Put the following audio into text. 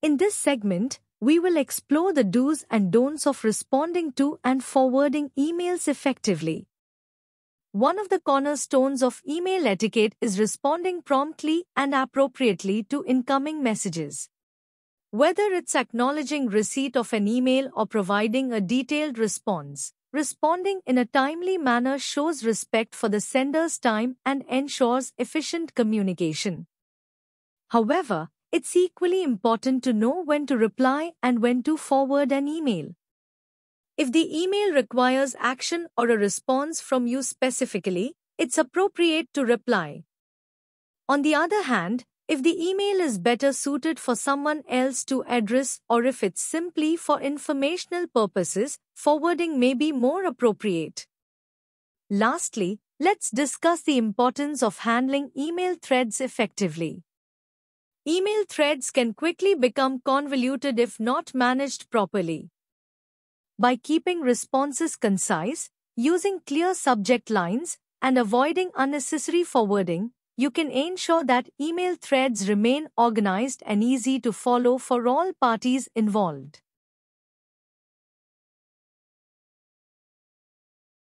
In this segment, we will explore the do's and don'ts of responding to and forwarding emails effectively. One of the cornerstones of email etiquette is responding promptly and appropriately to incoming messages. Whether it's acknowledging receipt of an email or providing a detailed response, responding in a timely manner shows respect for the sender's time and ensures efficient communication. However, it's equally important to know when to reply and when to forward an email. If the email requires action or a response from you specifically, it's appropriate to reply. On the other hand, if the email is better suited for someone else to address or if it's simply for informational purposes, forwarding may be more appropriate. Lastly, let's discuss the importance of handling email threads effectively. Email threads can quickly become convoluted if not managed properly. By keeping responses concise, using clear subject lines, and avoiding unnecessary forwarding, you can ensure that email threads remain organized and easy to follow for all parties involved.